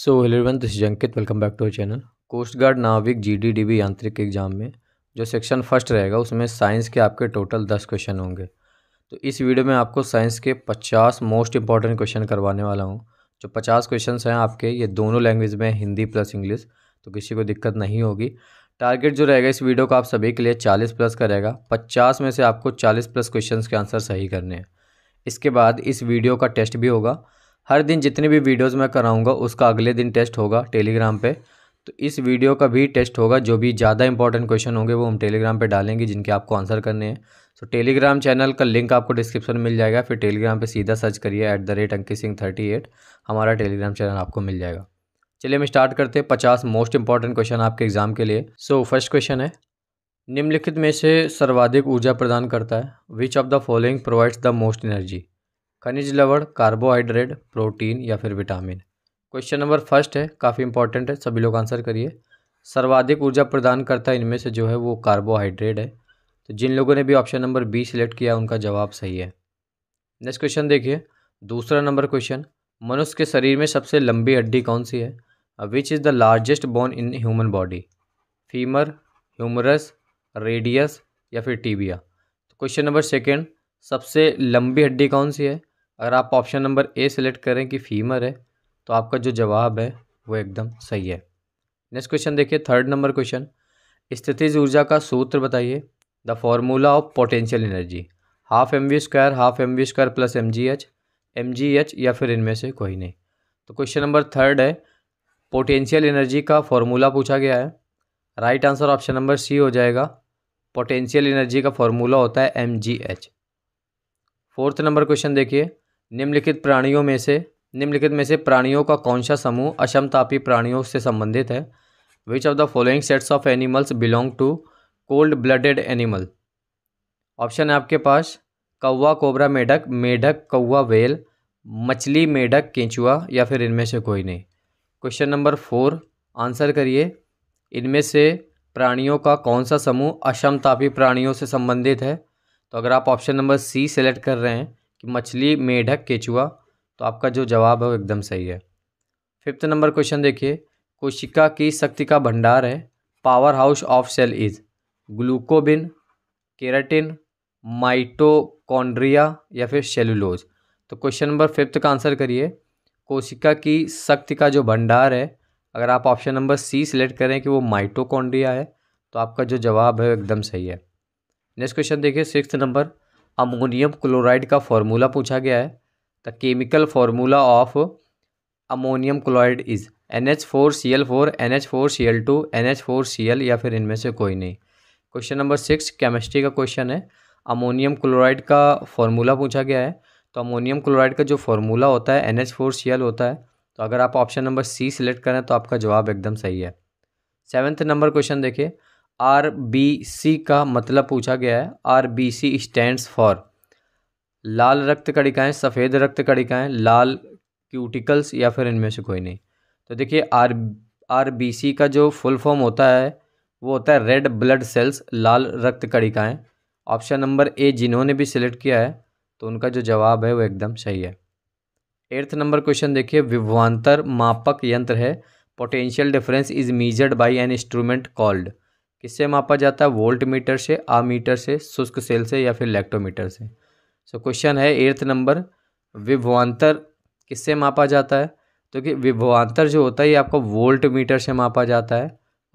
so hello this Ankit welcome back to our channel coast guard नाविक GDDB यांत्रिक exam में जो सेक्शन फर्स्ट रहेगा उसमें साइंस के आपके टोटल दस क्वेश्चन होंगे तो इस वीडियो में आपको साइंस के पचास मोस्ट इंपॉर्टेंट क्वेश्चन करवाने वाला हूँ जो पचास क्वेश्चन हैं आपके ये दोनों लैंग्वेज में हिंदी प्लस इंग्लिश तो किसी को दिक्कत नहीं होगी टारगेट जो रहेगा इस वीडियो को आप सभी के लिए चालीस प्लस का रहेगा पचास में से आपको चालीस प्लस क्वेश्चन के आंसर सही करने हैं इसके बाद इस वीडियो का टेस्ट भी होगा हर दिन जितनी भी वीडियोस मैं कराऊंगा उसका अगले दिन टेस्ट होगा टेलीग्राम पे तो इस वीडियो का भी टेस्ट होगा जो भी ज़्यादा इंपॉर्टेंट क्वेश्चन होंगे वो हम टेलीग्राम पे डालेंगे जिनके आपको आंसर करने हैं सो टेलीग्राम चैनल का लिंक आपको डिस्क्रिप्शन में मिल जाएगा फिर टेलीग्राम पर सीधा सर्च करिए at the rate Ankit Singh thirty eight हमारा टेलीग्राम चैनल आपको मिल जाएगा चलिए हम स्टार्ट करते हैं पचास मोस्ट इंपॉर्टेंट क्वेश्चन आपके एग्जाम के लिए सो फर्स्ट क्वेश्चन है निम्नलिखित में से सर्वाधिक ऊर्जा प्रदान करता है which of the following provides the most energy खनिज लवण कार्बोहाइड्रेट प्रोटीन या फिर विटामिन क्वेश्चन नंबर फर्स्ट है काफ़ी इंपॉर्टेंट है सभी लोग आंसर करिए सर्वाधिक ऊर्जा प्रदान करता है इनमें से जो है वो कार्बोहाइड्रेट है तो जिन लोगों ने भी ऑप्शन नंबर बी सिलेक्ट किया उनका जवाब सही है नेक्स्ट क्वेश्चन देखिए दूसरा नंबर क्वेश्चन मनुष्य के शरीर में सबसे लंबी हड्डी कौन सी है which is the largest bone in human body femur humerus radius या फिर टीबिया तो क्वेश्चन नंबर सेकेंड सबसे लंबी हड्डी कौन सी है अगर आप ऑप्शन नंबर ए सेलेक्ट करें कि फीमर है तो आपका जो जवाब है वो एकदम सही है नेक्स्ट क्वेश्चन देखिए थर्ड नंबर क्वेश्चन स्थितिज ऊर्जा का सूत्र बताइए the formula of potential energy half M V square half M V square plus M G H M G H या फिर इनमें से कोई नहीं तो क्वेश्चन नंबर थर्ड है पोटेंशियल एनर्जी का फॉर्मूला पूछा गया है right answer option number C हो जाएगा पोटेंशियल एनर्जी का फॉर्मूला होता है M G H fourth number question देखिए निम्नलिखित प्राणियों में से निम्नलिखित में से प्राणियों का कौन सा समूह अशमतापी प्राणियों से संबंधित है which of the following sets of animals belong to cold blooded animal option है आपके पास कौवा कोबरा मेढक मेढक कौवा वेल मछली मेढक केंचुआ या फिर इनमें से कोई नहीं क्वेश्चन नंबर फोर आंसर करिए इनमें से प्राणियों का कौन सा समूह अशमतापी प्राणियों से संबंधित है तो अगर आप ऑप्शन नंबर सी सेलेक्ट कर रहे हैं कि मछली मेढक केचुआ तो आपका जो जवाब है वो एकदम सही है फिफ्थ नंबर क्वेश्चन देखिए कोशिका की शक्ति का भंडार है power house of cell is ग्लूकोबिन केराटिन माइटोकॉन्ड्रिया या फिर सेलुलोज तो क्वेश्चन नंबर फिफ्थ का आंसर करिए कोशिका की शक्ति का जो भंडार है अगर आप ऑप्शन नंबर सी सिलेक्ट करें कि वो माइटोकॉन्ड्रिया है तो आपका जो जवाब है एकदम सही है नेक्स्ट क्वेश्चन देखिए सिक्स नंबर अमोनियम क्लोराइड का फॉर्मूला पूछा गया है the chemical formula of ammonium chloride is N H four C L four N H four C L two N H four C L या फिर इनमें से कोई नहीं क्वेश्चन नंबर सिक्स केमिस्ट्री का क्वेश्चन है अमोनियम क्लोराइड का formula पूछा गया है तो अमोनियम क्लोराइड का जो फॉर्मूला होता है N H four C L होता है तो अगर आप ऑप्शन नंबर सी सिलेक्ट करें तो आपका जवाब एकदम सही है सेवन्थ नंबर क्वेश्चन देखिए आर बी सी का मतलब पूछा गया है R B C stands for लाल रक्त कणिकाएं सफ़ेद रक्त कणिकाएं लाल क्यूटिकल्स या फिर इनमें से कोई नहीं तो देखिए आर आर बी सी का जो फुल फॉर्म होता है वो होता है रेड ब्लड सेल्स लाल रक्त कणिकाएं ऑप्शन नंबर ए जिन्होंने भी सिलेक्ट किया है तो उनका जो जवाब है वो एकदम सही है एट्थ नंबर क्वेश्चन देखिए विभवान्तर मापक यंत्र है potential difference is measured by an instrument called किससे मापा जाता है वोल्ट मीटर से आ मीटर से शुष्क सेल से या फिर लैक्टोमीटर से सो so, क्वेश्चन है एर्थ नंबर विभवान्तर किससे मापा जाता है तो कि विभवान्तर जो होता है ये आपको वोल्ट मीटर से मापा जाता है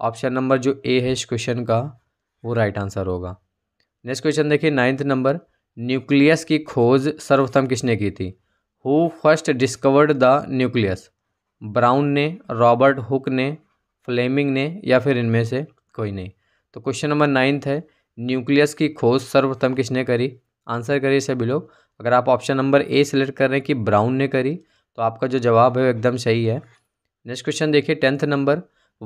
ऑप्शन नंबर जो ए है इस क्वेश्चन का वो राइट आंसर होगा नेक्स्ट क्वेश्चन देखिए नाइन्थ नंबर न्यूक्लियस की खोज सर्वप्रथम किसने की थी who first discovered the nucleus Brown ने रॉबर्ट हुक ने फ्लेमिंग ने या फिर इनमें से कोई नहीं तो क्वेश्चन नंबर नाइन्थ है न्यूक्लियस की खोज सर्वप्रथम किसने करी आंसर करिए सभी लोग अगर आप ऑप्शन नंबर ए सिलेक्ट कर रहे हैं कि ब्राउन ने करी तो आपका जो जवाब है वो एकदम सही है नेक्स्ट क्वेश्चन देखिए टेंथ नंबर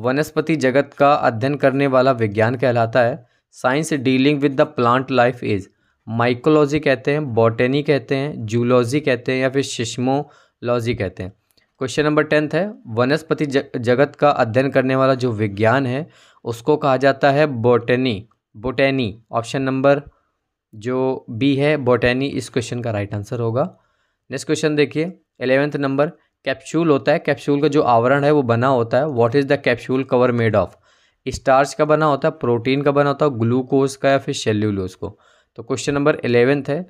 वनस्पति जगत का अध्ययन करने वाला विज्ञान कहलाता है science dealing with the plant life is mycology कहते हैं बॉटेनी कहते हैं जूलॉजी कहते हैं या फिर शिश्मोलॉजी कहते हैं क्वेश्चन नंबर टेंथ है वनस्पति जगत का अध्ययन करने वाला जो विज्ञान है उसको कहा जाता है बोटेनी बोटेनी ऑप्शन नंबर जो बी है बोटेनी इस क्वेश्चन का राइट आंसर होगा नेक्स्ट क्वेश्चन देखिए एलेवेंथ नंबर कैप्सूल होता है कैप्सूल का जो आवरण है वो बना होता है what is the capsule cover made of starch का बना होता है प्रोटीन का बना होता है ग्लूकोज का या फिर सेल्यूलोज को तो क्वेश्चन नंबर एलेवेंथ है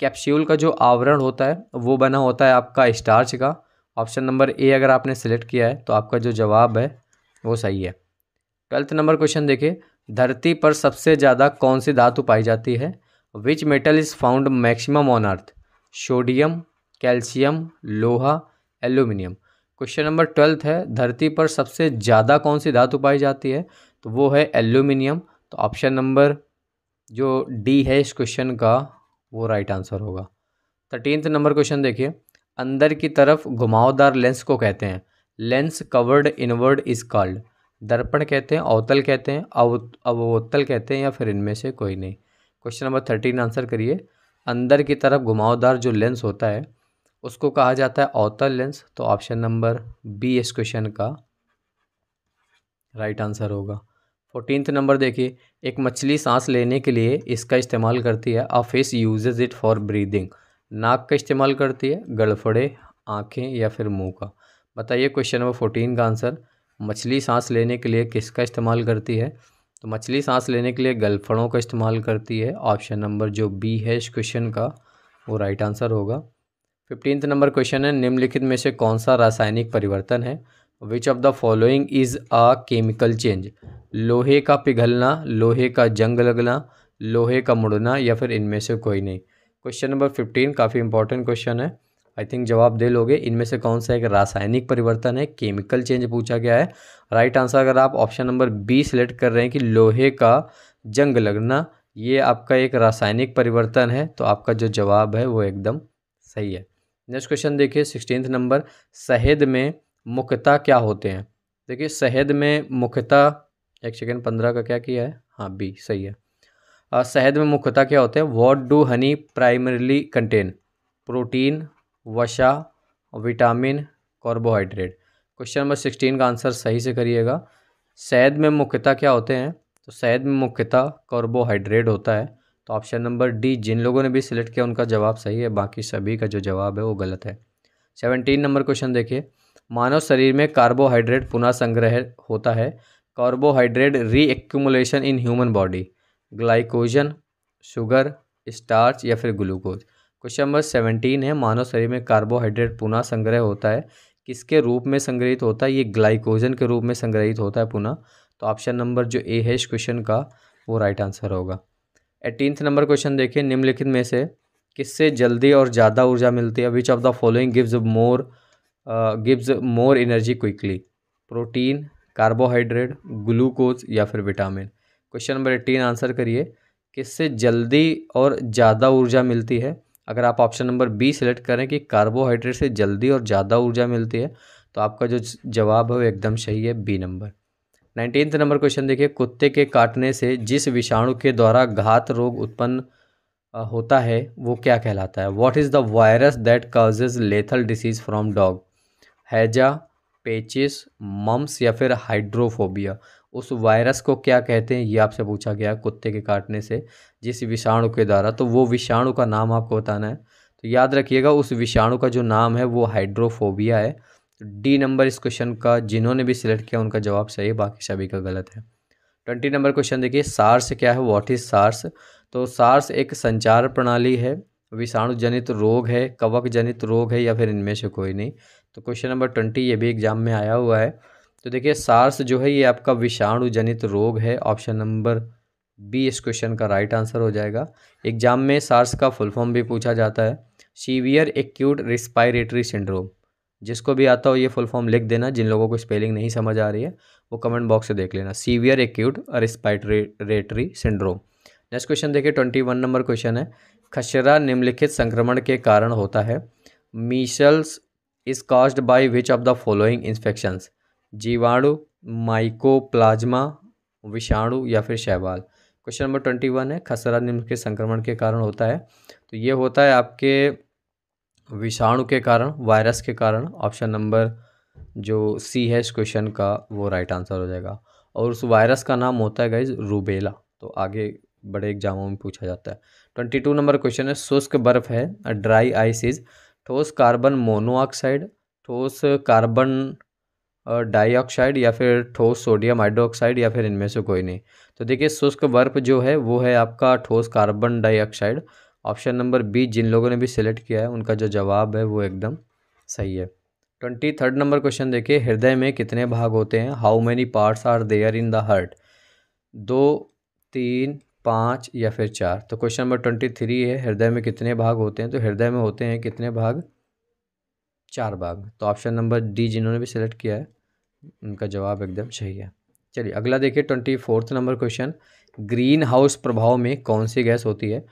कैप्सूल का जो आवरण होता है वो बना होता है आपका स्टार्च का ऑप्शन नंबर ए अगर आपने सेलेक्ट किया है तो आपका जो जवाब है वो सही है ट्वेल्थ नंबर क्वेश्चन देखिए धरती पर सबसे ज़्यादा कौन सी धातु पाई जाती है which metal is found maximum on earth sodium calcium लोहा एल्यूमिनियम क्वेश्चन नंबर ट्वेल्थ है धरती पर सबसे ज़्यादा कौन सी धातु पाई जाती है तो वो है एल्यूमिनियम तो ऑप्शन नंबर जो डी है इस क्वेश्चन का वो राइट आंसर होगा थर्टीनथ नंबर क्वेश्चन देखिए अंदर की तरफ घुमावदार लेंस को कहते हैं lens curved inward is called दर्पण कहते हैं अवतल कहते हैं अव अवतल कहते हैं या फिर इनमें से कोई नहीं क्वेश्चन नंबर थर्टीन आंसर करिए अंदर की तरफ घुमावदार जो लेंस होता है उसको कहा जाता है अवतल लेंस तो ऑप्शन नंबर बी इस क्वेश्चन का राइट आंसर होगा फोर्टीनथ नंबर देखिए एक मछली सांस लेने के लिए इसका इस्तेमाल करती है a fish uses it for breathing नाक का इस्तेमाल करती है गड़फड़े आँखें या फिर मुंह का बताइए क्वेश्चन नंबर फोर्टीन का आंसर मछली सांस लेने के लिए किसका इस्तेमाल करती है तो मछली सांस लेने के लिए गलफड़ों का इस्तेमाल करती है ऑप्शन नंबर जो बी है इस क्वेश्चन का वो राइट आंसर होगा फिफ्टींथ नंबर क्वेश्चन है निम्नलिखित में से कौन सा रासायनिक परिवर्तन है which of the following is a chemical change लोहे का पिघलना लोहे का जंग लगना लोहे का मुड़ना या फिर इनमें से कोई नहीं क्वेश्चन नंबर फिफ्टीन काफ़ी इंपॉर्टेंट क्वेश्चन है आई थिंक जवाब दे लोगे इनमें से कौन सा एक रासायनिक परिवर्तन है केमिकल चेंज पूछा गया है राइट right आंसर अगर आप ऑप्शन नंबर बी सेलेक्ट कर रहे हैं कि लोहे का जंग लगना ये आपका एक रासायनिक परिवर्तन है तो आपका जो जवाब है वो एकदम सही है नेक्स्ट क्वेश्चन देखिए सिक्सटीन नंबर शहद में मुख्यता क्या होते हैं देखिए शहद में मुख्यता एक सेकेंड पंद्रह का क्या किया है हाँ बी सही है शहद में मुख्यतः क्या होते हैं what do honey primarily contain protein वसा vitamin carbohydrate question number sixteen का आंसर सही से करिएगा शहद में मुख्यतः क्या होते हैं तो शहद में मुख्यतः कार्बोहाइड्रेट होता है तो ऑप्शन नंबर डी जिन लोगों ने भी सिलेक्ट किया उनका जवाब सही है बाकी सभी का जो जवाब है वो गलत है सेवनटीन नंबर क्वेश्चन देखिए मानव शरीर में कार्बोहाइड्रेट पुनः संग्रह होता है carbohydrate reaccumulation in human body glycogen sugar starch या फिर ग्लूकोज क्वेश्चन नंबर सेवनटीन है मानव शरीर में कार्बोहाइड्रेट पुनः संग्रह होता है किसके रूप में संग्रहित होता है ये ग्लाइकोजन के रूप में संग्रहित होता है पुनः तो ऑप्शन नंबर जो ए है इस क्वेश्चन का वो राइट आंसर होगा एटीनथ नंबर क्वेश्चन देखिए निम्नलिखित में से किससे जल्दी और ज़्यादा ऊर्जा मिलती है which of the following gives more gives more energy quickly protein carbohydrate glucose या फिर vitamin question number eighteen answer करिए किससे जल्दी और ज़्यादा ऊर्जा मिलती है अगर आप ऑप्शन नंबर बी सेलेक्ट करें कि कार्बोहाइड्रेट से जल्दी और ज़्यादा ऊर्जा मिलती है तो आपका जो जवाब है वो एकदम सही है B number nineteenth number question देखिए कुत्ते के काटने से जिस विषाणु के द्वारा घात रोग उत्पन्न होता है वो क्या कहलाता है what is the virus that causes lethal disease from dog हैजा पेचिस मम्स या फिर हाइड्रोफोबिया उस वायरस को क्या कहते हैं ये आपसे पूछा गया कुत्ते के काटने से जिस विषाणु के द्वारा तो वो विषाणु का नाम आपको बताना है तो याद रखिएगा उस विषाणु का जो नाम है वो हाइड्रोफोबिया है डी नंबर इस क्वेश्चन का जिन्होंने भी सिलेक्ट किया उनका जवाब सही है बाकी सभी का गलत है ट्वेंटी नंबर क्वेश्चन देखिए सार्स क्या है वॉट इज़ सार्स तो सार्स एक संचार प्रणाली है विषाणु जनित रोग है कवक जनित रोग है या फिर इनमें से कोई नहीं तो क्वेश्चन नंबर ट्वेंटी ये भी एग्जाम में आया हुआ है तो देखिए सार्स जो है ये आपका विषाणु जनित रोग है ऑप्शन नंबर बी इस क्वेश्चन का राइट आंसर हो जाएगा एग्जाम में सार्स का फुल फॉर्म भी पूछा जाता है सीवियर एक्यूट रिस्पायरेटरी सिंड्रोम जिसको भी आता हो ये फुल फॉर्म लिख देना जिन लोगों को स्पेलिंग नहीं समझ आ रही है वो कमेंट बॉक्स से देख लेना severe acute respiratory syndrome next question देखिए ट्वेंटी वन नंबर क्वेश्चन है खसरा निम्नलिखित संक्रमण के कारण होता है measles is caused by which of the following infections जीवाणु माइकोप्लाज्मा विषाणु या फिर शैवाल क्वेश्चन नंबर ट्वेंटी वन है खसरा निम्न के संक्रमण के कारण होता है तो ये होता है आपके विषाणु के कारण वायरस के कारण ऑप्शन नंबर जो सी है इस क्वेश्चन का वो राइट आंसर हो जाएगा और उस वायरस का नाम होता है गाइज रूबेला तो आगे बड़े एग्जामों में पूछा जाता है ट्वेंटी टू नंबर क्वेश्चन है शुष्क बर्फ है ड्राई आइसिस ठोस कार्बन मोनोऑक्साइड ठोस कार्बन डाइऑक्साइड या फिर ठोस सोडियम हाइड्रोक्साइड या फिर इनमें से कोई नहीं तो देखिए शुष्क बर्फ जो है वो है आपका ठोस carbon dioxide option number B जिन लोगों ने भी सिलेक्ट किया है उनका जो जवाब है वो एकदम सही है ट्वेंटी थर्ड नंबर क्वेश्चन देखिए हृदय में कितने भाग होते हैं how many parts are there in the heart दो तीन पाँच या फिर चार तो क्वेश्चन नंबर ट्वेंटी थ्री है हृदय में कितने भाग होते हैं तो हृदय में होते हैं कितने भाग चार भाग तो ऑप्शन नंबर डी जिन्होंने भी सिलेक्ट किया है उनका जवाब एकदम सही है चलिए अगला देखिए twenty fourth number question green house प्रभाव में कौन सी गैस होती है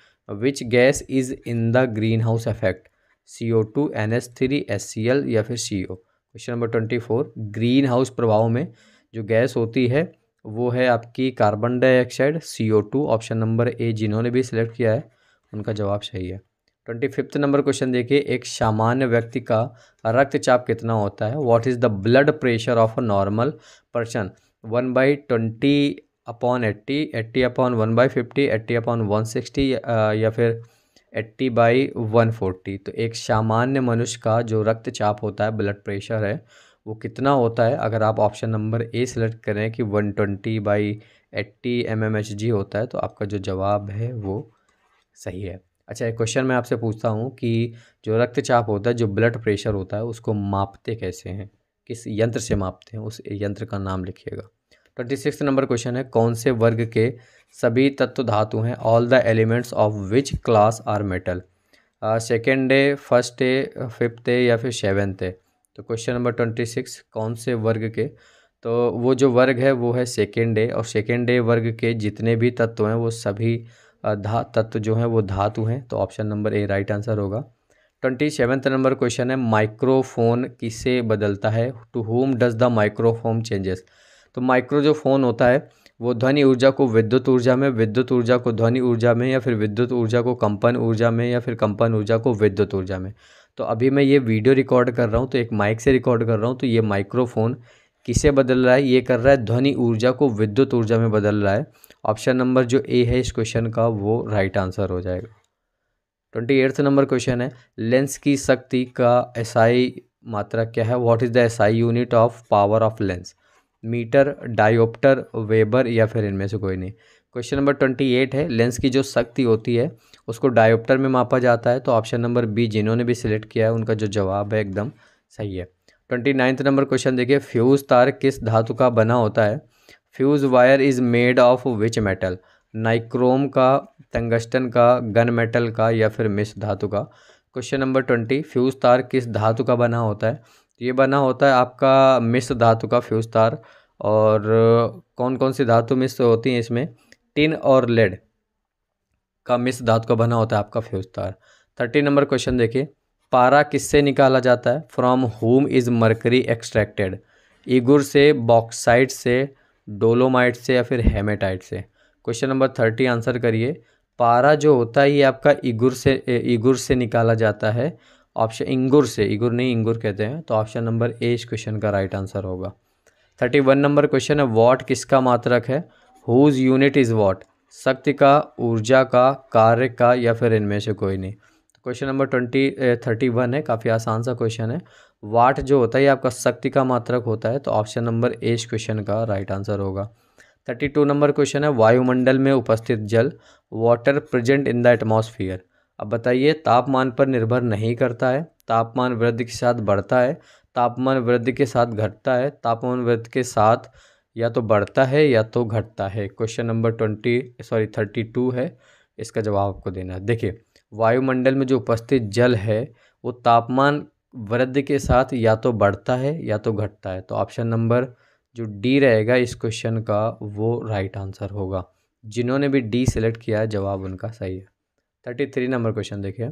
which gas is in the green house effect C O two N S three S C L या फिर C O question number twenty four green house प्रभाव में जो गैस होती है वो है आपकी carbon dioxide C O two option number A जिन्होंने भी सिलेक्ट किया है उनका जवाब सही है ट्वेंटी फिफ्थ नंबर क्वेश्चन देखिए एक सामान्य व्यक्ति का रक्तचाप कितना होता है what is the blood pressure of a normal person one by twenty upon eighty eighty upon one by fifty eighty upon one sixty या फिर एट्टी बाई वन फोर्टी तो एक सामान्य मनुष्य का जो रक्तचाप होता है ब्लड प्रेशर है वो कितना होता है अगर आप ऑप्शन नंबर ए सेलेक्ट करें कि one twenty by eighty M M H G होता है तो आपका जो जवाब है वो सही है अच्छा एक क्वेश्चन मैं आपसे पूछता हूँ कि जो रक्तचाप होता है जो ब्लड प्रेशर होता है उसको मापते कैसे हैं किस यंत्र से मापते हैं उस यंत्र का नाम लिखिएगा ट्वेंटी सिक्स नंबर क्वेश्चन है कौन से वर्ग के सभी तत्व धातु हैं all the elements of which class are metal second day first day fifth day या फिर सेवेंथ है तो क्वेश्चन नंबर ट्वेंटी सिक्स कौन से वर्ग के तो वो जो वर्ग है वो है सेकेंड डे और सेकेंड डे वर्ग के जितने भी तत्व हैं वो सभी धा तत्व जो है वो धातु हैं तो option number A right answer होगा ट्वेंटी सेवन्थ नंबर क्वेश्चन है माइक्रोफोन किसे बदलता है to whom does the microphone changes तो माइक्रो जो फ़ोन होता है वो ध्वनि ऊर्जा को विद्युत ऊर्जा में विद्युत ऊर्जा को ध्वनि ऊर्जा में या फिर विद्युत ऊर्जा को कंपन ऊर्जा में या फिर कंपन ऊर्जा को विद्युत ऊर्जा में तो अभी मैं ये वीडियो रिकॉर्ड कर रहा हूँ तो एक माइक से रिकॉर्ड कर रहा हूँ तो ये माइक्रोफोन किसे बदल रहा है ये कर रहा है ध्वनि ऊर्जा को विद्युत ऊर्जा में बदल रहा है ऑप्शन नंबर जो ए है इस क्वेश्चन का वो राइट आंसर हो जाएगा ट्वेंटी एट्थ नंबर क्वेश्चन है लेंस की शक्ति का एसआई मात्रा क्या है what is the SI unit of power of lens metre diopter weber या फिर इनमें से कोई नहीं क्वेश्चन नंबर ट्वेंटी एट है लेंस की जो शक्ति होती है उसको डायोप्टर में मापा जाता है तो ऑप्शन नंबर बी जिन्होंने भी सिलेक्ट किया है उनका जो जवाब है एकदम सही है ट्वेंटी नाइन्थ नंबर क्वेश्चन देखिए फ्यूज़ तार किस धातु का बना होता है fuse wire is made of which metal nichrome का टंगस्टन का गन मेटल का या फिर मिस धातु का क्वेश्चन नंबर ट्वेंटी फ्यूज़ तार किस धातु का बना होता है तो ये बना होता है आपका मिस धातु का फ्यूज़ तार और कौन कौन सी धातु मिस होती हैं इसमें टिन और लेड का मिस धातु का बना होता है आपका फ्यूज़ तार थर्टी नंबर क्वेश्चन देखिए पारा किससे निकाला जाता है from whom is mercury extracted ईगुर से बॉक्साइड से डोलोमाइट से या फिर हेमेटाइट से क्वेश्चन नंबर थर्टी आंसर करिए पारा जो होता है ये आपका इगुर से इगुर से निकाला जाता है ऑप्शन इंगुर से इगुर नहीं इंगुर कहते हैं तो ऑप्शन नंबर ए इस क्वेश्चन का राइट आंसर होगा थर्टी वन नंबर क्वेश्चन है वॉट किसका मात्रक है हुज यूनिट इज़ वॉट शक्ति का ऊर्जा का कार्य का या फिर इनमें से कोई नहीं question number twenty thirty one है काफ़ी आसान सा क्वेश्चन है वाट जो होता है ये आपका शक्ति का मात्रक होता है तो ऑप्शन नंबर ए इस क्वेश्चन का राइट आंसर होगा थर्टी टू नंबर क्वेश्चन है वायुमंडल में उपस्थित जल water present in the atmosphere अब बताइए तापमान पर निर्भर नहीं करता है तापमान वृद्धि के साथ बढ़ता है तापमान वृद्धि के साथ घटता है तापमान वृद्धि के साथ या तो बढ़ता है या तो घटता है question number twenty sorry thirty two है इसका जवाब आपको देना है देखिए वायुमंडल में जो उपस्थित जल है वो तापमान वृद्ध के साथ या तो बढ़ता है या तो घटता है तो ऑप्शन नंबर जो डी रहेगा इस क्वेश्चन का वो राइट आंसर होगा जिन्होंने भी डी सेलेक्ट किया जवाब उनका सही है थर्टी थ्री नंबर क्वेश्चन देखिए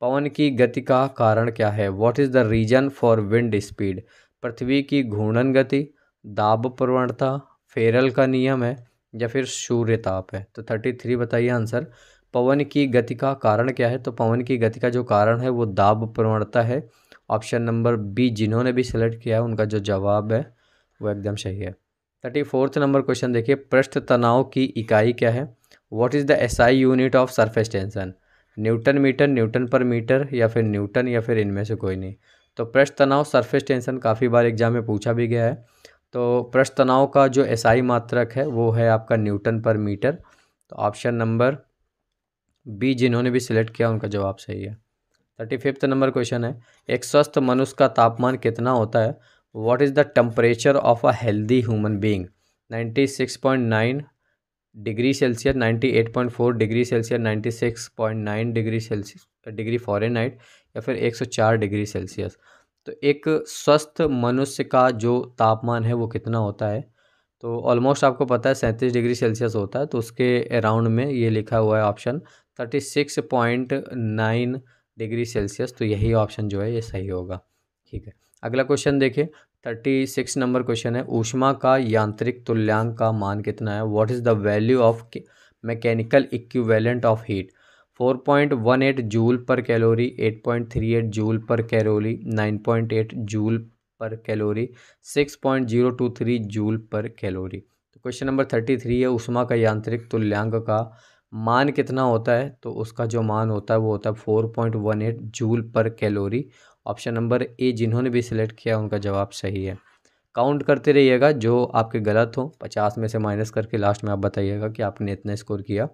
पवन की गति का कारण क्या है what is the reason for wind speed पृथ्वी की घूर्णन गति दाब प्रवणता फेरल का नियम है या फिर सूर्य ताप है तो थर्टी थ्री बताइए आंसर पवन की गति का कारण क्या है तो पवन की गति का जो कारण है वो दाब प्रवणता है ऑप्शन नंबर बी जिन्होंने भी सिलेक्ट किया है उनका जो जवाब है वो एकदम सही है थर्टी फोर्थ नंबर क्वेश्चन देखिए पृष्ठ तनाव की इकाई क्या है what is the SI unit of surface tension newton metre newton पर मीटर या फिर न्यूटन या फिर इनमें से कोई नहीं तो पृष्ठ तनाव सरफेस टेंशन काफ़ी बार एग्जाम में पूछा भी गया है तो पृष्ठ तनाव का जो एसआई मात्रक है वो है आपका न्यूटन पर मीटर तो ऑप्शन नंबर बी जिन्होंने भी सिलेक्ट किया उनका जवाब सही है थर्टी फिफ्थ नंबर क्वेश्चन है एक स्वस्थ मनुष्य का तापमान कितना होता है what is the temperature of a healthy human being ninety six point nine degree Celsius ninety eight point four degree Celsius ninety six point nine degree Celsius degree Fahrenheit या फिर एक सौ चार डिग्री सेल्सियस तो एक स्वस्थ मनुष्य का जो तापमान है वो कितना होता है तो ऑलमोस्ट आपको पता है सैंतीस डिग्री सेल्सियस होता है तो उसके अराउंड में ये लिखा हुआ है option thirty six point nine degree Celsius तो यही ऑप्शन जो है ये सही होगा ठीक है अगला क्वेश्चन देखिए थर्टी सिक्स नंबर क्वेश्चन है ऊष्मा का यांत्रिक तुल्यांक का मान कितना है what is the value of mechanical equivalent of heat four point one eight joule per calorie eight point three eight joule per calorie nine point eight joule per calorie six point zero two three joule per calorie तो question number thirty three है उष्मा का यांत्रिक तुल्यांक का मान कितना होता है तो उसका जो मान होता है वो होता है four point one eight joule per calorie option number A जिन्होंने भी सिलेक्ट किया उनका जवाब सही है काउंट करते रहिएगा जो आपके गलत हो पचास में से माइनस करके लास्ट में आप बताइएगा कि आपने इतना स्कोर किया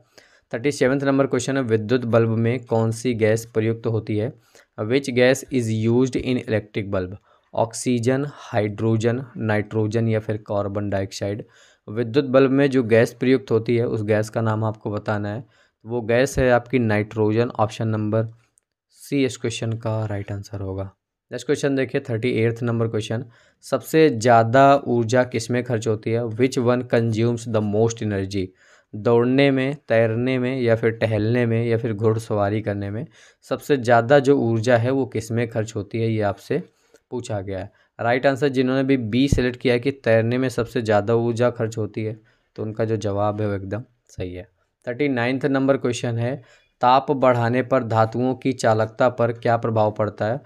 थर्टी सेवन्थ नंबर क्वेश्चन है विद्युत बल्ब में कौन सी गैस प्रयुक्त तो होती है which gas is use in electric bulb oxygen hydrogen nitrogen या फिर कार्बन डाइऑक्साइड विद्युत बल्ब में जो गैस प्रयुक्त होती है उस गैस का नाम आपको बताना है तो वो गैस है आपकी नाइट्रोजन ऑप्शन नंबर सी इस क्वेश्चन का राइट आंसर होगा नेक्स्ट क्वेश्चन देखिए थर्टी एट्थ नंबर क्वेश्चन सबसे ज़्यादा ऊर्जा किस में खर्च होती है which one consumes the most energy दौड़ने में तैरने में या फिर टहलने में या फिर घुड़सवारी करने में सबसे ज़्यादा जो ऊर्जा है वो किस में खर्च होती है ये आपसे पूछा गया है राइट आंसर जिन्होंने भी बी सेलेक्ट किया है कि तैरने में सबसे ज़्यादा ऊर्जा खर्च होती है तो उनका जो जवाब है वो एकदम सही है थर्टी नाइन्थ नंबर क्वेश्चन है ताप बढ़ाने पर धातुओं की चालकता पर क्या प्रभाव पड़ता है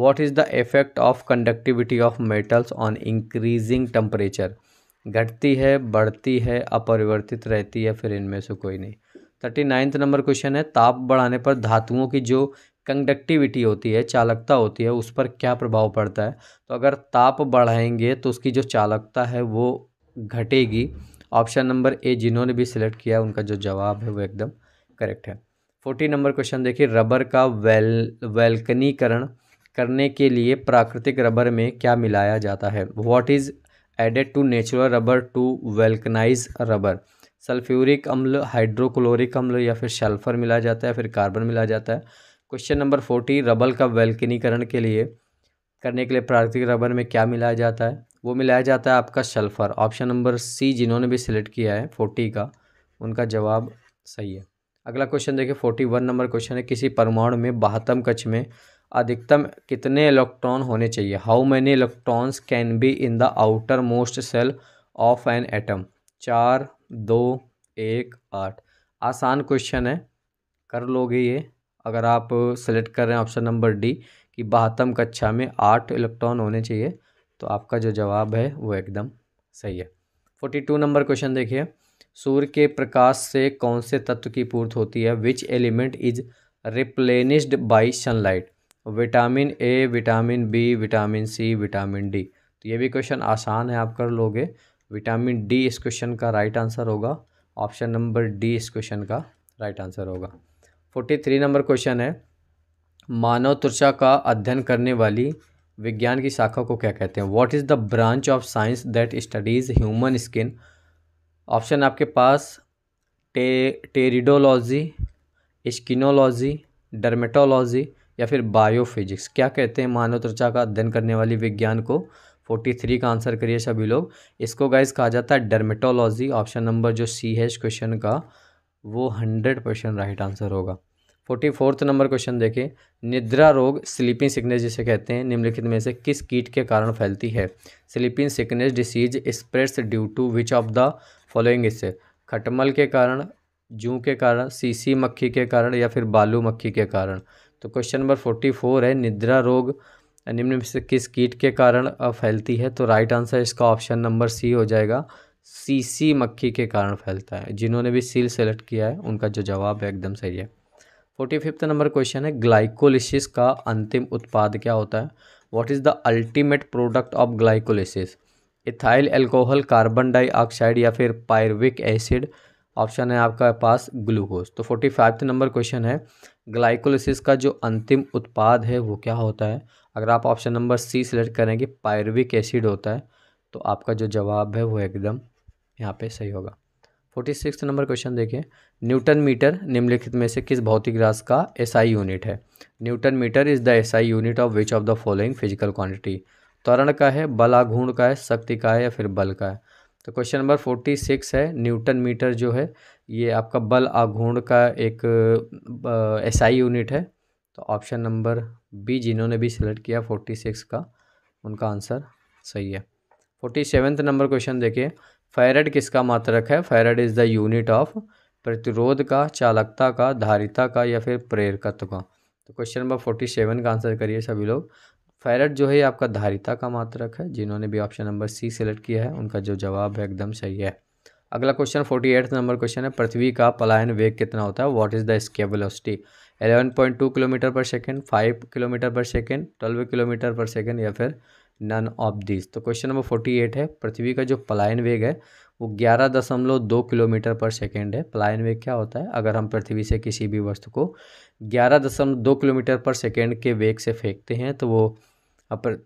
what is the effect of conductivity of metals on increasing temperature घटती है बढ़ती है अपरिवर्तित रहती है फिर इनमें से कोई नहीं थर्टी नाइन्थ नंबर क्वेश्चन है ताप बढ़ाने पर धातुओं की जो कंडक्टिविटी होती है चालकता होती है उस पर क्या प्रभाव पड़ता है तो अगर ताप बढ़ाएंगे तो उसकी जो चालकता है वो घटेगी ऑप्शन नंबर ए जिन्होंने भी सिलेक्ट किया उनका जो जवाब है वो एकदम करेक्ट है फोर्टी नंबर क्वेश्चन देखिए रबर का वेल वेल्कनीकरण करने के लिए प्राकृतिक रबर में क्या मिलाया जाता है what is added to natural rubber to vulcanize rubber sulphuric अम्ल हाइड्रोक्लोरिक अम्ल या फिर सल्फर मिलाया जाता है फिर कार्बन मिलाया जाता है क्वेश्चन नंबर फोर्टी रबल का वैल्किनीकरण के लिए करने के लिए प्राकृतिक रबर में क्या मिलाया जाता है वो मिलाया जाता है आपका सल्फ़र ऑप्शन नंबर सी जिन्होंने भी सिलेक्ट किया है फोर्टी का उनका जवाब सही है अगला क्वेश्चन देखिए फोर्टी वन नंबर क्वेश्चन है किसी परमाणु में बहत्तम कक्ष में अधिकतम कितने इलेक्ट्रॉन होने चाहिए how many electrons can be in the outermost shell of an atom चार दो एक आठ आसान क्वेश्चन है कर लोगे ये अगर आप सेलेक्ट कर रहे हैं ऑप्शन नंबर डी कि बहत्तम कक्षा में आठ इलेक्ट्रॉन होने चाहिए तो आपका जो जवाब है वो एकदम सही है फोर्टी टू नंबर क्वेश्चन देखिए सूर्य के प्रकाश से कौन से तत्व की पूर्ति होती है which element is replenished by sunlight vitamin A vitamin B vitamin C vitamin D तो ये भी क्वेश्चन आसान है आप कर लोगे विटामिन डी इस क्वेश्चन का राइट आंसर होगा ऑप्शन नंबर डी इस क्वेश्चन का राइट आंसर होगा फोर्टी थ्री नंबर क्वेश्चन है मानव त्वचा का अध्ययन करने वाली विज्ञान की शाखा को क्या कहते हैं what is the branch of science that studies human skin option आपके पास टे टेरिडोलॉजी स्किनोलॉजी डर्मेटोलॉजी या फिर बायोफिजिक्स क्या कहते हैं मानव त्वचा का अध्ययन करने वाली विज्ञान को फोर्टी थ्री का आंसर करिए सभी लोग इसको गाइज कहा जाता है डर्मेटोलॉजी ऑप्शन नंबर जो सी है इस क्वेश्चन का वो हंड्रेड परसेंट राइट आंसर होगा फोर्टी फोर्थ नंबर क्वेश्चन देखें निद्रा रोग स्लीपिंग सिकनेस जिसे कहते हैं निम्नलिखित में से किस कीट के कारण फैलती है sleeping sickness disease spreads due to which of the following इससे खटमल के कारण जू के कारण सीसी मक्खी के कारण या फिर बालू मक्खी के कारण तो क्वेश्चन नंबर फोर्टी फोर है निद्रा रोग निम्न में से किस कीट के कारण फैलती है तो राइट आंसर इसका ऑप्शन नंबर सी हो जाएगा सीसी मक्खी के कारण फैलता है जिन्होंने भी सील सेलेक्ट किया है उनका जो जवाब है एकदम सही है फोर्टी फिफ्थ नंबर क्वेश्चन है ग्लाइकोलिसिस का अंतिम उत्पाद क्या होता है what is the ultimate product of glycolysis ethyl alcohol carbon dioxide या फिर पायरविक एसिड ऑप्शन है आपका पास ग्लूकोज तो फोर्टी नंबर क्वेश्चन है ग्लाइकोलिसिस का जो अंतिम उत्पाद है वो क्या होता है अगर आप ऑप्शन नंबर सी सेलेक्ट करेंगे पायरविक एसिड होता है तो आपका जो जवाब है वो एकदम यहाँ पे सही होगा फोर्टी सिक्स नंबर क्वेश्चन देखिए न्यूटन मीटर निम्नलिखित में से किस भौतिक रास का एसआई यूनिट है newton metre is the SI unit of which of the following physical quantity त्वरण का है बल आघूर्ण का है शक्ति का है या फिर बल का है तो क्वेश्चन नंबर फोर्टी सिक्स है न्यूटन मीटर जो है ये आपका बल आघूर्ण का एक एसआई यूनिट है तो ऑप्शन नंबर बी जिन्होंने भी सिलेक्ट किया फोर्टी सिक्स का उनका आंसर सही है फोर्टी नंबर क्वेश्चन देखिए फ़ैरड किसका मात्रक है farad is the unit of प्रतिरोध का चालकता का धारिता का या फिर प्रेरकत्व का तो क्वेश्चन नंबर फोर्टी सेवन का आंसर करिए सभी लोग फ़ैरड जो है आपका धारिता का मात्रक है जिन्होंने भी ऑप्शन नंबर सी सेलेक्ट किया है उनका जो जवाब है एकदम सही है अगला question forty eight number question है पृथ्वी का पलायन वेग कितना होता है what is the escape eleven point two kilometre per second five kilometre per second twelve kilometre per second या फिर नन ऑफ दिस तो क्वेश्चन नंबर फोर्टी एट है पृथ्वी का जो पलायन वेग है वो ग्यारह दशमलव दो किलोमीटर पर सेकेंड है पलायन वेग क्या होता है अगर हम पृथ्वी से किसी भी वस्तु को ग्यारह दशमलव दो किलोमीटर पर सेकेंड के वेग से फेंकते हैं तो वो अपर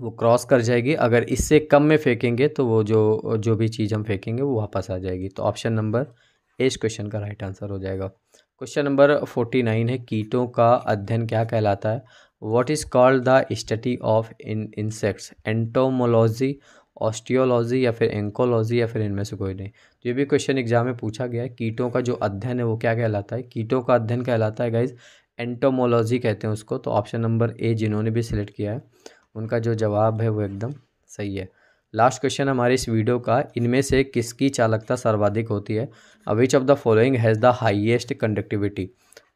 वो क्रॉस कर जाएगी अगर इससे कम में फेंकेंगे तो वो जो जो भी चीज़ हम फेंकेंगे वो वापस आ जाएगी तो ऑप्शन नंबर ए इस क्वेश्चन का राइट आंसर हो जाएगा क्वेश्चन नंबर फोर्टी नाइन है कीटों का अध्ययन क्या कहलाता है what is called the study of in insects entomology osteology या फिर एंकोलॉजी या फिर इनमें से कोई नहीं तो ये भी क्वेश्चन एग्जाम में पूछा गया है कीटों का जो अध्ययन है वो क्या कहलाता है कीटों का अध्ययन कहलाता है गाइज एंटोमोलॉजी कहते हैं उसको तो ऑप्शन नंबर ए जिन्होंने भी सिलेक्ट किया है उनका जो जवाब है वो एकदम सही है लास्ट क्वेश्चन हमारे इस वीडियो का इनमें से किसकी चालकता सर्वाधिक होती है which of the following has the highest conductivity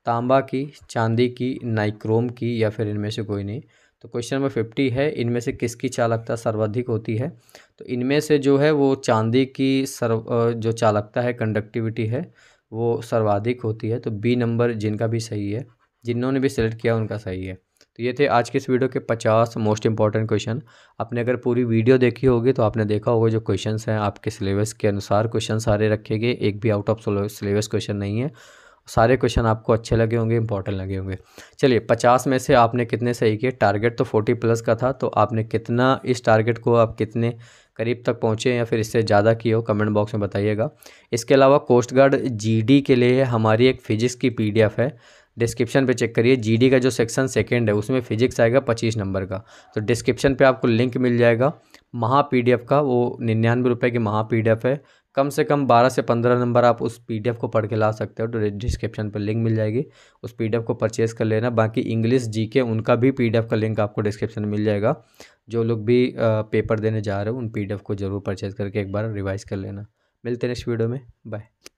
तांबा की चांदी की नाइक्रोम की या फिर इनमें से कोई नहीं तो क्वेश्चन नंबर फिफ्टी है इनमें से किसकी चालकता सर्वाधिक होती है तो इनमें से जो है वो चांदी की सर्व जो चालकता है कंडक्टिविटी है वो सर्वाधिक होती है तो बी नंबर जिनका भी सही है जिन्होंने भी सिलेक्ट किया उनका सही है तो ये थे आज के इस वीडियो के पचास मोस्ट इंपॉर्टेंट क्वेश्चन आपने अगर पूरी वीडियो देखी होगी तो आपने देखा होगा जो क्वेश्चन हैं आपके सिलेबस के अनुसार क्वेश्चन सारे रखे गए एक भी आउट ऑफ सिलेबस क्वेश्चन नहीं है सारे क्वेश्चन आपको अच्छे लगे होंगे इंपॉर्टेंट लगे होंगे चलिए पचास में से आपने कितने सही किए टारगेट तो फोर्टी प्लस का था तो आपने कितना इस टारगेट को आप कितने करीब तक पहुँचे या फिर इससे ज़्यादा किए हो कमेंट बॉक्स में बताइएगा इसके अलावा कोस्ट गार्ड जी के लिए हमारी एक फ़िजिक्स की पी है डिस्क्रिप्शन पे चेक करिए जीडी का जो सेक्शन सेकंड है उसमें फिजिक्स आएगा पच्चीस नंबर का तो डिस्क्रिप्शन पे आपको लिंक मिल जाएगा महा पीडीएफ का वो निन्यानवे रुपये की महा पीडीएफ है कम से कम बारह से पंद्रह नंबर आप उस पीडीएफ को पढ़ के ला सकते हो तो डिस्क्रिप्शन पर लिंक मिल जाएगी उस पीडीएफ को परचेज़ कर लेना बाकी इंग्लिश जीके उनका भी पीडीएफ का लिंक आपको डिस्क्रिप्शन में मिल जाएगा जो लोग भी पेपर देने जा रहे हो उन पीडीएफ को ज़रूर परचेज़ करके एक बार रिवाइज़ कर लेना मिलते हैं नेक्स्ट वीडियो में बाय